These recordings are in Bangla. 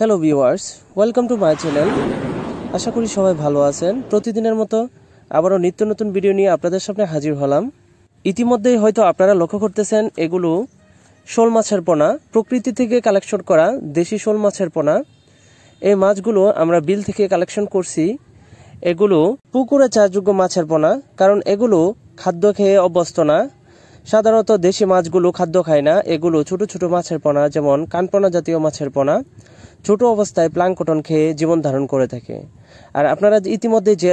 hello viewers welcome to my channel আশা করি সবাই ভালো আছেন প্রতিদিনের মতো আবারও নিত্য নতুন ভিডিও নিয়ে আপনাদের সামনে হাজির হলাম ইতিমধ্যেই হয়তো আপনারা লক্ষ্য করতেছেন এগুলো শোল মাছের পোনা প্রকৃতি থেকে কালেকশন করা দেশি শোল মাছের পোনা এই মাছগুলো আমরা বিল থেকে কালেকশন করছি এগুলো পুকুরে চাষযোগ্য মাছের পোনা কারণ এগুলো খাদ্য খেয়ে অভ্যস্ত না সাধারণত দেশি মাছগুলো খাদ্য খায় না এগুলো ছোট ছোট মাছের পোনা যেমন কানপোনা জাতীয় মাছের পোনা ছোট অবস্থায় কটন খেয়ে জীবন ধারণ করে থাকে আর আপনারা ইতিমধ্যে যে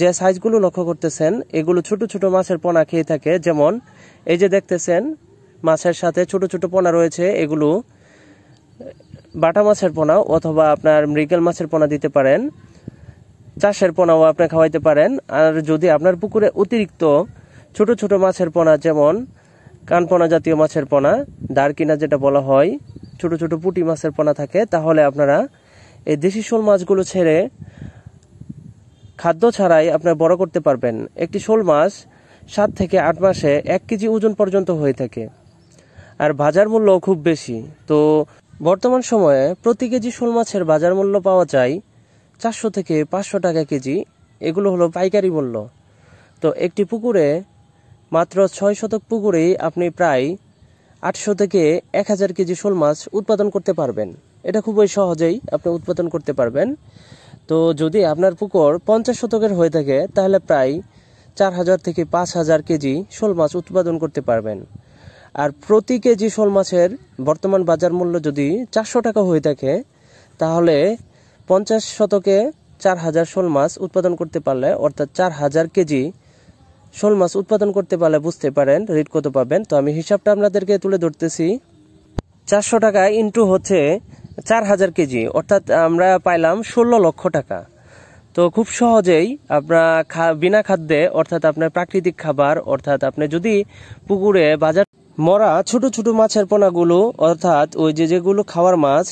যে সাইজগুলো লক্ষ্য করতেছেন এগুলো ছোট ছোট মাছের পোনা খেয়ে থাকে যেমন এই যে দেখতেছেন মাছের সাথে ছোট ছোট পোনা রয়েছে এগুলো বাটা মাছের পোনা অথবা আপনার মৃগেল মাছের পোনা দিতে পারেন চাষের পোনাও আপনি খাওয়াইতে পারেন আর যদি আপনার পুকুরে অতিরিক্ত ছোট ছোট মাছের পোনা যেমন কানপোনা জাতীয় মাছের পোনা দারকিনা যেটা বলা হয় ছোট ছোট পুটি মাছের পোনা থাকে তাহলে আপনারা এই দেশি শোল মাছগুলো ছেড়ে খাদ্য ছাড়াই আপনারা বড় করতে পারবেন একটি শোল মাছ সাত থেকে আট মাসে এক কেজি ওজন পর্যন্ত হয়ে থাকে আর বাজার মূল্য খুব বেশি তো বর্তমান সময়ে প্রতি কেজি শোল মাছের বাজার মূল্য পাওয়া যায় চারশো থেকে পাঁচশো টাকা কেজি এগুলো হলো পাইকারি মূল্য তো একটি পুকুরে মাত্র ছয় শতক পুকুরে আপনি প্রায় আটশো থেকে এক হাজার কেজি শোল মাছ উৎপাদন করতে পারবেন এটা খুবই সহজেই আপনি উৎপাদন করতে পারবেন তো যদি আপনার পুকুর পঞ্চাশ শতকের হয়ে থাকে তাহলে প্রায় চার হাজার থেকে পাঁচ হাজার কেজি শোল মাছ উৎপাদন করতে পারবেন আর প্রতি কেজি শোল মাছের বর্তমান বাজার মূল্য যদি চারশো টাকা হয়ে থাকে তাহলে পঞ্চাশ শতকে চার হাজার শোল মাছ উৎপাদন করতে পারলে অর্থাৎ চার হাজার কেজি শোল মাছ উৎপাদন করতে পারলে বুঝতে পারেন রেট কত পাবেন তো আমি হিসাবটা আপনাদেরকে তুলে ধরতেছি চারশো টাকা ইন্টু হচ্ছে চার হাজার কেজি অর্থাৎ আমরা পাইলাম ষোলো লক্ষ টাকা তো খুব সহজেই আপনার বিনা খাদ্যে অর্থাৎ আপনার প্রাকৃতিক খাবার অর্থাৎ আপনি যদি পুকুরে বাজার মরা ছোট ছোট মাছের পোনাগুলো অর্থাৎ ওই যে যেগুলো খাওয়ার মাছ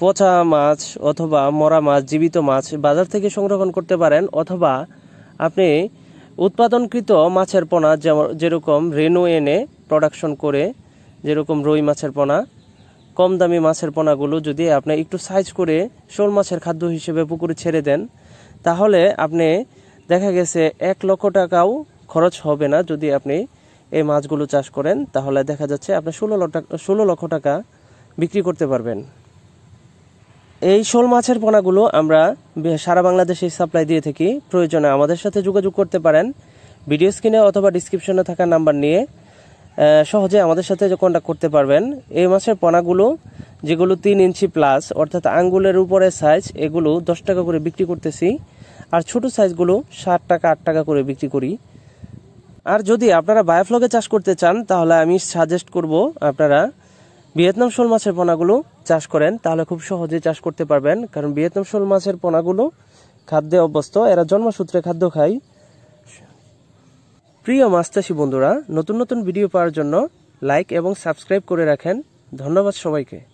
পচা মাছ অথবা মরা মাছ জীবিত মাছ বাজার থেকে সংরক্ষণ করতে পারেন অথবা আপনি উৎপাদনকৃত মাছের পোনা যেরকম রেনু এনে প্রোডাকশন করে যেরকম রুই মাছের পোনা কম দামি মাছের পোনাগুলো যদি আপনি একটু সাইজ করে শোল মাছের খাদ্য হিসেবে পুকুরে ছেড়ে দেন তাহলে আপনি দেখা গেছে এক লক্ষ টাকাও খরচ হবে না যদি আপনি এই মাছগুলো চাষ করেন তাহলে দেখা যাচ্ছে আপনি ষোলো লক্ষ ষোলো লক্ষ টাকা বিক্রি করতে পারবেন এই শোল মাছের পোনাগুলো আমরা সারা বাংলাদেশে সাপ্লাই দিয়ে থাকি প্রয়োজনে আমাদের সাথে যোগাযোগ করতে পারেন ভিডিও স্ক্রিনে অথবা ডিসক্রিপশনে থাকা নাম্বার নিয়ে সহজে আমাদের সাথে কন্ট্যাক্ট করতে পারবেন এই মাছের পোনাগুলো যেগুলো তিন ইঞ্চি প্লাস অর্থাৎ আঙ্গুলের উপরে সাইজ এগুলো দশ টাকা করে বিক্রি করতেছি আর ছোট সাইজগুলো ষাট টাকা আট টাকা করে বিক্রি করি আর যদি আপনারা বায়োফ্লগে চাষ করতে চান তাহলে আমি সাজেস্ট করব আপনারা ভিয়েতনাম শোল মাছের পোনাগুলো চাষ করেন তাহলে খুব সহজে চাষ করতে পারবেন কারণ ভিয়েতনাম শোল মাছের পোনাগুলো খাদ্যে অভ্যস্ত এরা জন্মসূত্রে খাদ্য খায় প্রিয় মাছ চাষি বন্ধুরা নতুন নতুন ভিডিও পাওয়ার জন্য লাইক এবং সাবস্ক্রাইব করে রাখেন ধন্যবাদ সবাইকে